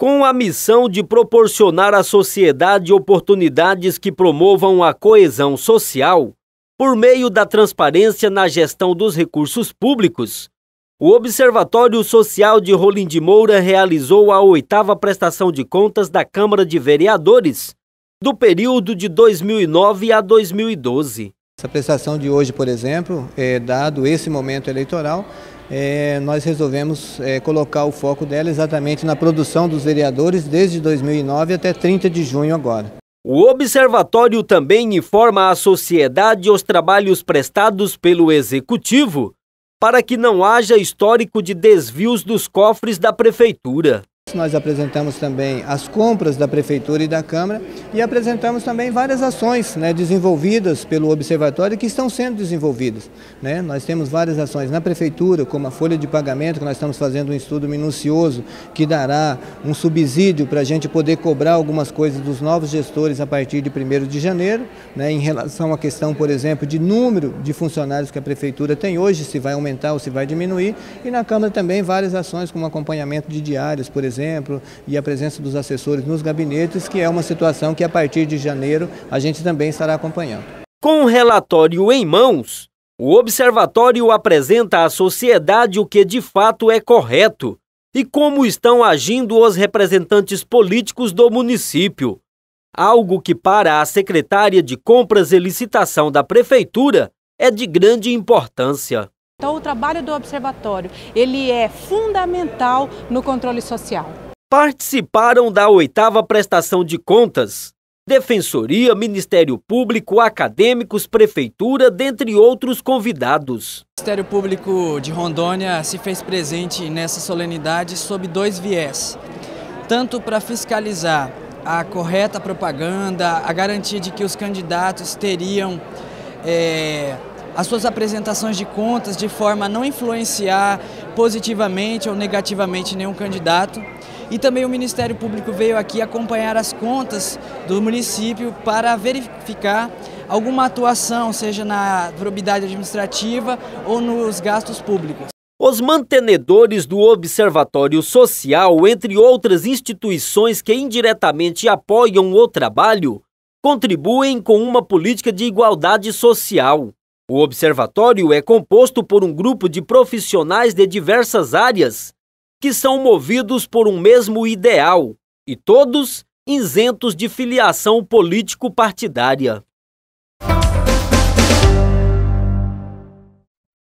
com a missão de proporcionar à sociedade oportunidades que promovam a coesão social, por meio da transparência na gestão dos recursos públicos, o Observatório Social de Rolim de Moura realizou a oitava prestação de contas da Câmara de Vereadores do período de 2009 a 2012. Essa prestação de hoje, por exemplo, é dado esse momento eleitoral, é, nós resolvemos é, colocar o foco dela exatamente na produção dos vereadores desde 2009 até 30 de junho agora. O observatório também informa à sociedade os trabalhos prestados pelo executivo para que não haja histórico de desvios dos cofres da prefeitura. Nós apresentamos também as compras da Prefeitura e da Câmara e apresentamos também várias ações né, desenvolvidas pelo Observatório que estão sendo desenvolvidas. Né? Nós temos várias ações na Prefeitura, como a folha de pagamento, que nós estamos fazendo um estudo minucioso que dará um subsídio para a gente poder cobrar algumas coisas dos novos gestores a partir de 1 de janeiro, né, em relação à questão, por exemplo, de número de funcionários que a Prefeitura tem hoje, se vai aumentar ou se vai diminuir, e na Câmara também várias ações como acompanhamento de diários, por exemplo, exemplo, e a presença dos assessores nos gabinetes, que é uma situação que a partir de janeiro a gente também estará acompanhando. Com o relatório em mãos, o observatório apresenta à sociedade o que de fato é correto e como estão agindo os representantes políticos do município. Algo que, para a secretária de Compras e Licitação da Prefeitura, é de grande importância. Então, o trabalho do observatório, ele é fundamental no controle social. Participaram da oitava prestação de contas Defensoria, Ministério Público, acadêmicos, prefeitura, dentre outros convidados. O Ministério Público de Rondônia se fez presente nessa solenidade sob dois viés: tanto para fiscalizar a correta propaganda, a garantia de que os candidatos teriam. É, as suas apresentações de contas de forma a não influenciar positivamente ou negativamente nenhum candidato. E também o Ministério Público veio aqui acompanhar as contas do município para verificar alguma atuação, seja na probidade administrativa ou nos gastos públicos. Os mantenedores do Observatório Social, entre outras instituições que indiretamente apoiam o trabalho, contribuem com uma política de igualdade social. O observatório é composto por um grupo de profissionais de diversas áreas que são movidos por um mesmo ideal e todos isentos de filiação político-partidária.